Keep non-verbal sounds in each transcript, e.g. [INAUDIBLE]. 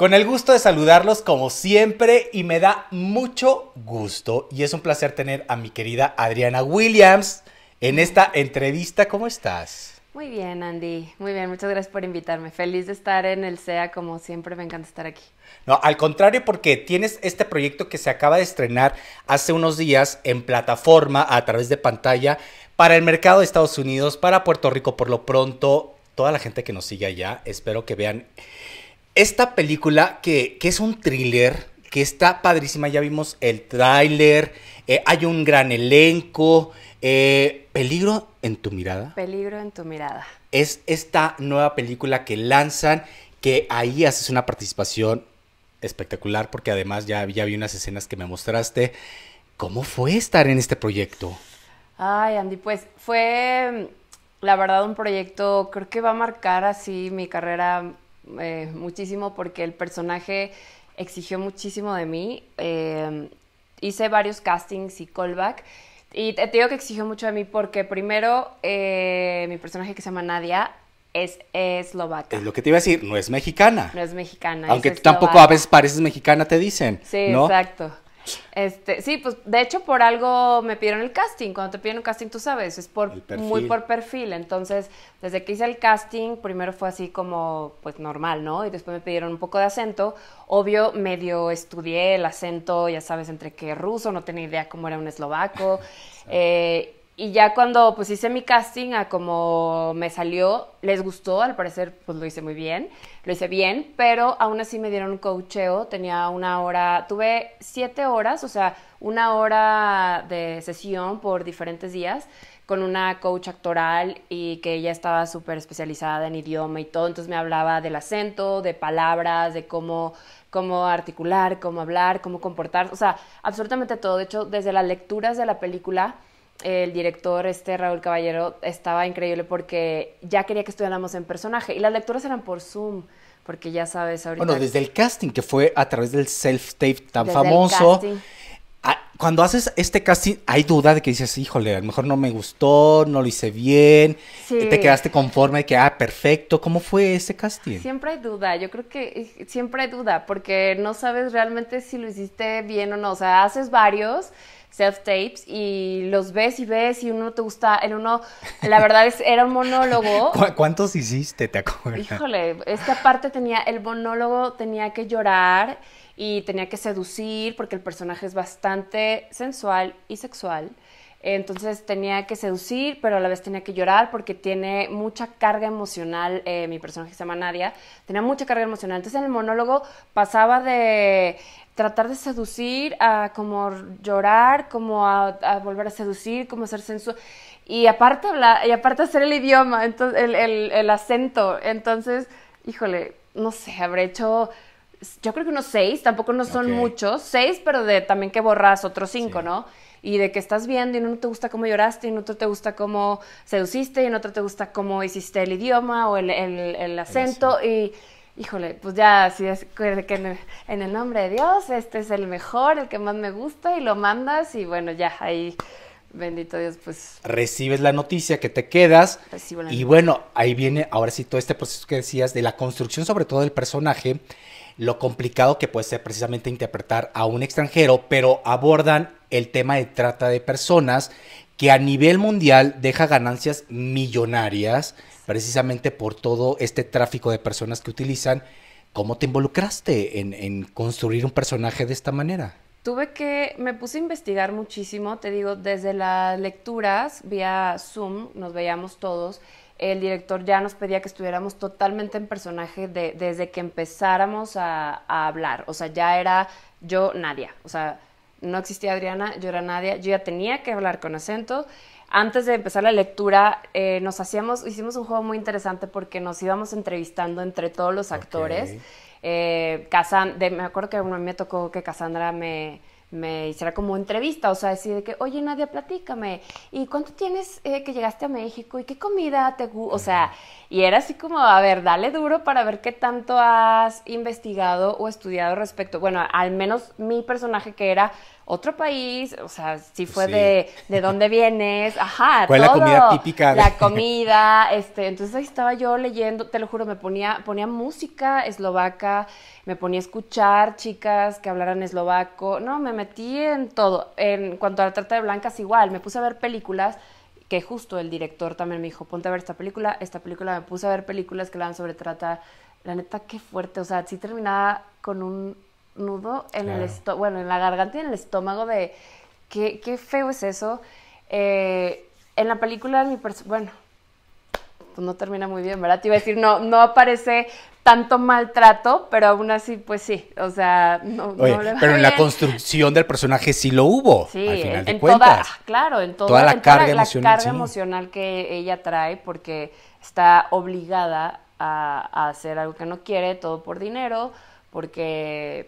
Con el gusto de saludarlos como siempre y me da mucho gusto y es un placer tener a mi querida Adriana Williams en esta entrevista. ¿Cómo estás? Muy bien, Andy. Muy bien, muchas gracias por invitarme. Feliz de estar en el SEA, como siempre, me encanta estar aquí. No, al contrario, porque tienes este proyecto que se acaba de estrenar hace unos días en plataforma a través de pantalla para el mercado de Estados Unidos, para Puerto Rico por lo pronto. Toda la gente que nos sigue allá, espero que vean esta película que, es un thriller, que está padrísima, ya vimos el tráiler, eh, hay un gran elenco, eh, Peligro en tu mirada. Peligro en tu mirada. Es esta nueva película que lanzan, que ahí haces una participación espectacular, porque además ya, ya vi unas escenas que me mostraste. ¿Cómo fue estar en este proyecto? Ay, Andy, pues fue mm, la verdad un proyecto, creo que va a marcar así mi carrera eh, muchísimo porque el personaje exigió muchísimo de mí. Em, hice varios castings y callback. Y te, digo que exigió mucho de mí porque primero eh, mi personaje que se llama Nadia es eslovaca. Es lo que te iba a decir, no es mexicana. No es mexicana. Aunque tú tampoco a veces pareces mexicana, te dicen. Sí, exacto. Este, sí, pues de hecho por algo me pidieron el casting. Cuando te piden un casting, tú sabes, es por muy por perfil. Entonces, desde que hice el casting, primero fue así como pues normal, ¿no? Y después me pidieron un poco de acento. Obvio, medio estudié el acento, ya sabes, entre que ruso, no tenía idea cómo era un eslovaco. [LAUGHS] Eh, y ya cuando pues hice mi casting a como me salió, les gustó, al parecer pues lo hice muy bien, lo hice bien, pero aún así me dieron un coacheo, tenía una hora, tuve siete horas, o sea, una hora de sesión por diferentes días con una coach actoral y que ella estaba súper especializada en idioma y todo, entonces me hablaba del acento, de palabras, de cómo cómo articular, cómo hablar, cómo comportar. o sea, absolutamente todo. De hecho, desde las lecturas de la película, el director este Raúl Caballero estaba increíble porque ya quería que estudiáramos en personaje y las lecturas eran por Zoom porque ya sabes ahorita bueno desde el casting que fue a través del self tape tan famoso ah, cuando haces este casting, hay duda de que dices, híjole, a lo mejor no me gustó, no lo hice bien, sí. te quedaste conforme de que, ah, perfecto, ¿cómo fue ese casting? Siempre hay duda, yo creo que eh, siempre hay duda, porque no sabes realmente si lo hiciste bien o no, o sea, haces varios self-tapes y los ves y ves y uno te gusta, el uno, la verdad es, era un monólogo. [LAUGHS] ¿Cuántos hiciste, te acuerdas? Híjole, esta parte tenía, el monólogo tenía que llorar y tenía que seducir porque el personaje es bastante sensual y sexual. Entonces tenía que seducir, pero a la vez tenía que llorar porque tiene mucha carga emocional. Eh, mi personaje se llama Nadia, tenía mucha carga emocional. Entonces en el monólogo pasaba de tratar de seducir, a como llorar, como a, volver a seducir, como hacer ser sensual. Y aparte, hablar, y aparte hacer el idioma, entonces, el, el, acento. Entonces, híjole, no sé, habré hecho yo creo que unos seis, tampoco no son muchos, seis, pero de también que borras otros cinco, ¿no? Y de que estás viendo y en uno te gusta cómo lloraste, y en otro te gusta cómo seduciste, y en otro te gusta cómo hiciste el idioma o el, el, acento, y híjole, pues ya si es que en el, nombre de Dios, este es el mejor, el que más me gusta y lo mandas y bueno, ya ahí, bendito Dios, pues... Recibes la noticia que te quedas y bueno, ahí viene ahora sí todo este proceso que decías de la construcción sobre todo del personaje, lo complicado que puede ser precisamente interpretar a un extranjero, pero abordan el tema de trata de personas que a nivel mundial deja ganancias millonarias precisamente por todo este tráfico de personas que utilizan. ¿Cómo te involucraste en, construir un personaje de esta manera? Tuve que, me puse a investigar muchísimo, te digo, desde las lecturas, vía Zoom, nos veíamos todos, el director ya nos pedía que estuviéramos totalmente en personaje desde que empezáramos a, a, hablar. O sea, ya era yo Nadia. O sea, no existía Adriana, yo era Nadia. Yo ya tenía que hablar con acento antes de empezar la lectura, eh, nos hacíamos, hicimos un juego muy interesante porque nos íbamos entrevistando entre todos los actores. Eh, me acuerdo que a mí me tocó que Cassandra me, hiciera como entrevista, o sea, decir de que, oye Nadia, platícame, ¿y cuánto tienes eh, que llegaste a México? ¿Y qué comida te gusta? O sea, y era así como, a ver, dale duro para ver qué tanto has investigado o estudiado respecto, bueno, al menos mi personaje que era otro país, o sea, si fue de, de dónde vienes, ajá, ¿Cuál la comida típica? La [LAUGHS] comida, este, entonces ahí estaba yo leyendo, te lo juro, me ponía, ponía música eslovaca, me ponía a escuchar chicas que hablaran eslovaco, no, me metí en todo. En cuanto a la trata de blancas, igual, me puse a ver películas que justo el director también me dijo, ponte a ver esta película, esta película, me puse a ver películas que hablan sobre trata, la neta, qué fuerte, o sea, sí terminaba con un nudo en el bueno, en la garganta y en el estómago de qué, feo es eso. Eh, en la película, mi bueno, pues no termina muy bien, ¿verdad? Te iba a decir, no, no aparece tanto maltrato, pero aún así, pues sí, o sea, no, Pero en la construcción del personaje sí lo hubo, al final en, de cuentas. Toda, ah, claro, en, toda la carga, emocional, que ella trae, porque está obligada a hacer algo que no quiere, todo por dinero, porque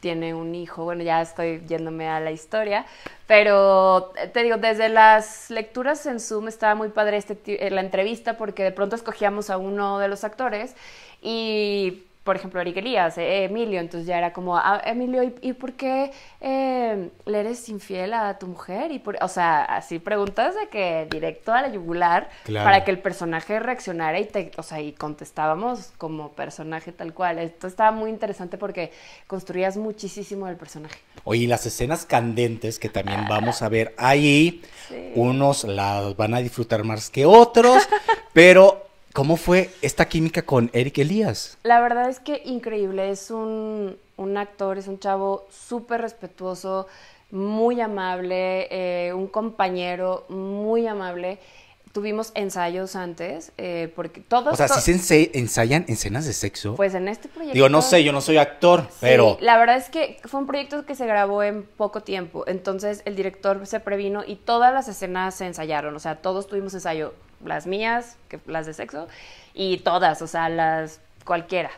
tiene un hijo, bueno, ya estoy yéndome a la historia, pero eh, te digo, desde las lecturas en Zoom estaba muy padre este, eh, la entrevista porque de pronto escogíamos a uno de los actores y por ejemplo, Eric eh, Emilio, entonces ya era como, ah, Emilio, ¿y, por qué eh, le eres infiel a tu mujer? Y o sea, así preguntas de que directo a la yugular para que el personaje reaccionara y, te, o sea, y contestábamos como personaje tal cual. Esto estaba muy interesante porque construías muchísimo del personaje. Oye, y las escenas candentes que también ah. vamos a ver ahí, unos las van a disfrutar más que otros, [LAUGHS] pero ¿Cómo fue esta química con Eric Elías? La verdad es que increíble, es un, actor, es un chavo súper respetuoso, muy amable, eh, un compañero muy amable. Tuvimos ensayos antes, eh, porque todos... O sea, ¿sí si se ensayan escenas de sexo. Pues en este proyecto... Digo, no sé, yo no soy actor, pero... La verdad es que fue un proyecto que se grabó en poco tiempo, entonces el director se previno y todas las escenas se ensayaron, o sea, todos tuvimos ensayo las mías, que, las de sexo, y todas, o sea, las cualquiera.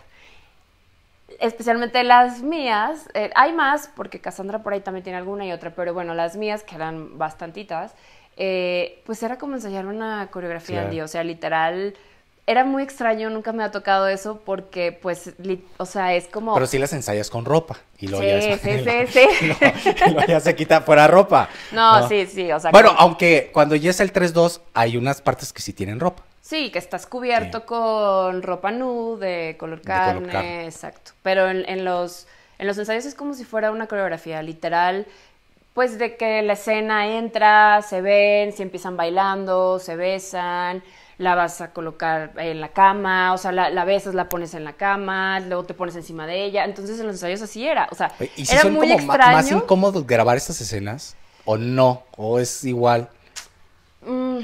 Especialmente las mías, eh, hay más, porque Cassandra por ahí también tiene alguna y otra, pero bueno, las mías, que eran bastantitas, eh, pues era como ensayar una coreografía o sea, literal era muy extraño, nunca me ha tocado eso porque, pues, o sea, es como... Pero sí las ensayas con ropa y lo ya sí, se quita fuera ropa. No, sí, sí, o sea... Bueno, aunque cuando ya es el 3-2 hay unas partes que sí tienen ropa. Sí, que estás cubierto con ropa nude, de color carne, exacto. Pero en, los, en los ensayos es como si fuera una coreografía, literal pues de que la escena entra, se ven, se empiezan bailando, se besan, la vas a colocar en la cama, o sea, la, besas, la pones en la cama, luego te pones encima de ella. Entonces en los ensayos así era, o sea, ¿Y si era son más incómodo grabar estas escenas? ¿O no? ¿O es igual? Mm,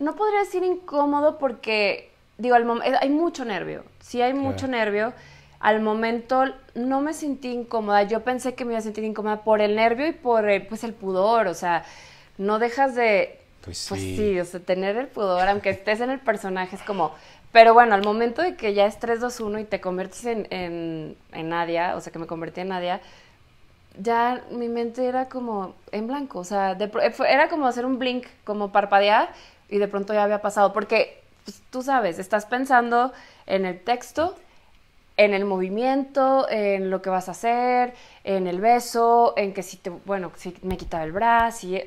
no podría decir incómodo porque, digo, al eh, hay mucho nervio, sí hay mucho nervio al momento no me sentí incómoda. Yo pensé que me iba a sentir incómoda por el nervio y por eh, pues, el pudor. O sea, no dejas de pues, pues sí. o sea, tener el pudor, aunque estés en el personaje, es como. Pero bueno, al momento de que ya es 3-2-1 y te conviertes en, en, Nadia, o sea, que me convertí en Nadia, ya mi mente era como en blanco, o sea, eh, era como hacer un blink, como parpadear, y de pronto ya había pasado, porque pues, tú sabes, estás pensando en el texto, en el movimiento, en lo que vas a hacer, en el beso, en que si te, bueno, si me quitaba el brazo, si,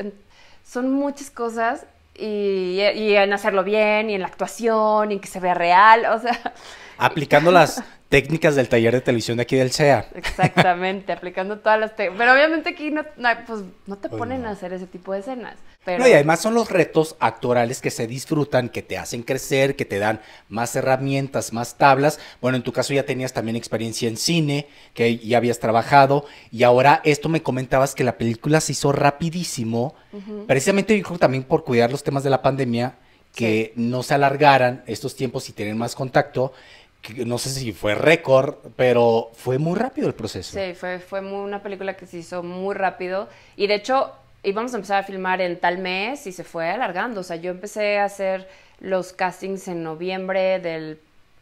son muchas cosas y, en hacerlo bien, y en la actuación, y en que se vea real, o sea, aplicando las técnicas del taller de televisión de aquí del CEA. Exactamente, aplicando todas las técnicas. Pero obviamente aquí no, pues, no te pues ponen a hacer ese tipo de escenas. Pero... No, y además son los retos actorales que se disfrutan, que te hacen crecer, que te dan más herramientas, más tablas. Bueno, en tu caso ya tenías también experiencia en cine, que ya habías trabajado, y ahora esto me comentabas que la película se hizo rapidísimo, precisamente yo también por cuidar los temas de la pandemia, que no se alargaran estos tiempos y tener más contacto no sé si fue récord, pero fue muy rápido el proceso. Sí, fue, fue una película que se hizo muy rápido. Y de hecho, íbamos a empezar a filmar en tal mes y se fue alargando. O sea, yo empecé a hacer los castings en noviembre del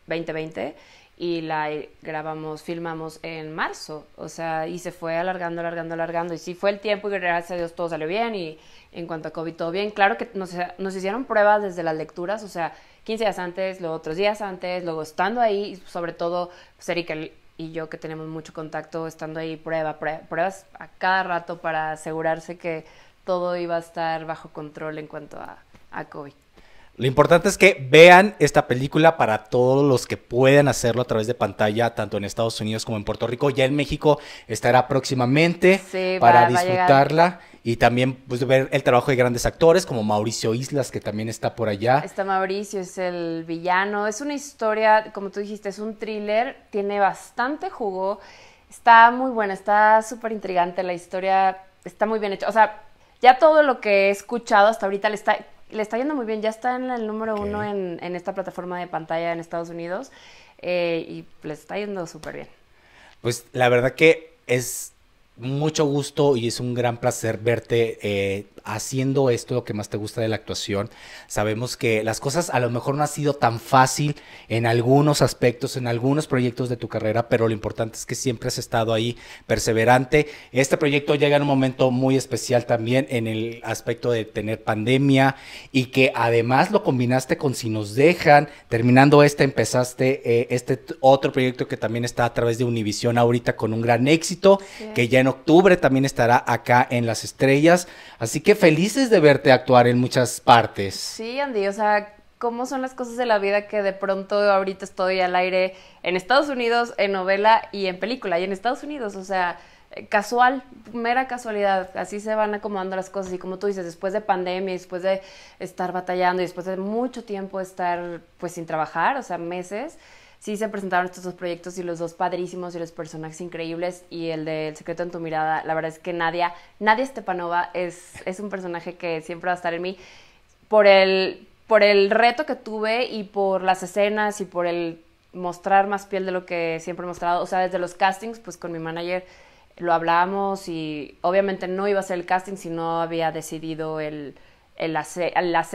2020 y la grabamos, filmamos en marzo, o sea, y se fue alargando, alargando, alargando, y sí fue el tiempo y gracias a Dios todo salió bien y en cuanto a COVID todo bien, claro que nos, hicieron pruebas desde las lecturas, o sea, 15 días antes, luego otros días antes, luego estando ahí, sobre todo Erika y yo que tenemos mucho contacto, estando ahí pruebas a cada rato para asegurarse que todo iba a estar bajo control en cuanto a, a COVID. Lo importante es que vean esta película para todos los que puedan hacerlo a través de pantalla, tanto en Estados Unidos como en Puerto Rico. Ya en México estará próximamente para disfrutarla. y también pues, ver el trabajo de grandes actores como Mauricio Islas, que también está por allá. Está Mauricio, es el villano. Es una historia, como tú dijiste, es un thriller, tiene bastante jugo. Está muy buena, está súper intrigante la historia, está muy bien hecha. O sea, ya todo lo que he escuchado hasta ahorita le está le está yendo muy bien, ya está en el número uno en, esta plataforma de pantalla en Estados Unidos eh, y le está yendo súper bien. Pues la verdad que es mucho gusto y es un gran placer verte eh, haciendo esto, lo que más te gusta de la actuación. Sabemos que las cosas a lo mejor no han sido tan fácil en algunos aspectos, en algunos proyectos de tu carrera, pero lo importante es que siempre has estado ahí perseverante. Este proyecto llega en un momento muy especial también en el aspecto de tener pandemia y que además lo combinaste con Si nos dejan. Terminando este, empezaste eh, este otro proyecto que también está a través de Univision ahorita con un gran éxito, que ya en octubre también estará acá en Las Estrellas. Así que felices de verte actuar en muchas partes. Sí, Andy, o sea, cómo son las cosas de la vida que de pronto ahorita estoy al aire en Estados Unidos, en novela y en película. Y en Estados Unidos, o sea, casual, mera casualidad, así se van acomodando las cosas y como tú dices, después de pandemia, después de estar batallando y después de mucho tiempo estar pues sin trabajar, o sea, meses, sí se presentaron estos dos proyectos y los dos padrísimos y los personajes increíbles y el de El secreto en tu mirada, la verdad es que Nadia, Nadia Stepanova es, es un personaje que siempre va a estar en mí por el, por el reto que tuve y por las escenas y por el mostrar más piel de lo que siempre he mostrado, o sea, desde los castings, pues con mi manager lo hablábamos y obviamente no iba a ser el casting si no había decidido el el hacer,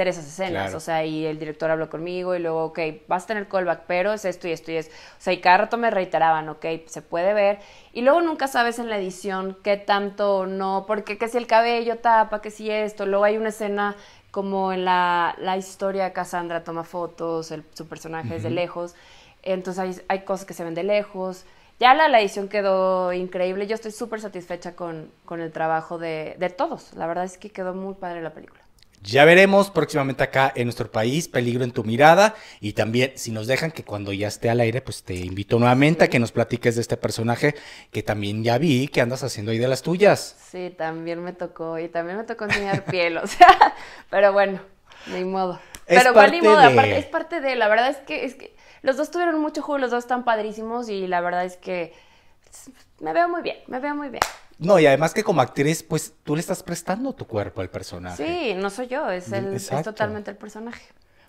esas escenas, o sea, y el director habló conmigo y luego, ok, vas a tener callback, pero es esto y esto y es, o sea, y cada rato me reiteraban, ok, se puede ver, y luego nunca sabes en la edición qué tanto no, porque que si el cabello tapa, que si esto, luego hay una escena como en la, la historia, Cassandra toma fotos, su personaje es de lejos, entonces hay, cosas que se ven de lejos, ya la, edición quedó increíble, yo estoy súper satisfecha con, el trabajo de todos, la verdad es que quedó muy padre la película. Ya veremos próximamente acá en nuestro país, Peligro en tu mirada. Y también, si nos dejan que cuando ya esté al aire, pues te invito nuevamente a que nos platiques de este personaje que también ya vi que andas haciendo ahí de las tuyas. Sí, también me tocó. Y también me tocó enseñar piel, o [LAUGHS] sea, pero bueno, ni modo. pero igual ni modo, es parte de. La verdad es que, es que los dos tuvieron mucho juego, los dos están padrísimos. Y la verdad es que pues, me veo muy bien, me veo muy bien. No, y además que como actriz, pues tú le estás prestando tu cuerpo al personaje. Sí, no soy yo, es, totalmente el personaje.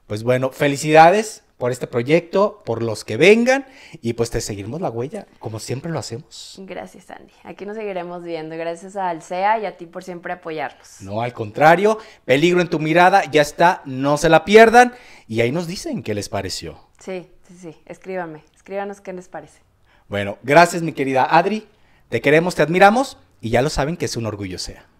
Pues bueno, felicidades por este proyecto, por los que vengan y pues te seguimos la huella, como siempre lo hacemos. Gracias, Andy. Aquí nos seguiremos viendo. Gracias a sea y a ti por siempre apoyarnos. No, al contrario, peligro en tu mirada, ya está, no se la pierdan y ahí nos dicen qué les pareció. Sí, sí, sí, escríbanme, escríbanos qué les parece. Bueno, gracias mi querida Adri. Te queremos, te admiramos y ya lo saben que es un orgullo sea.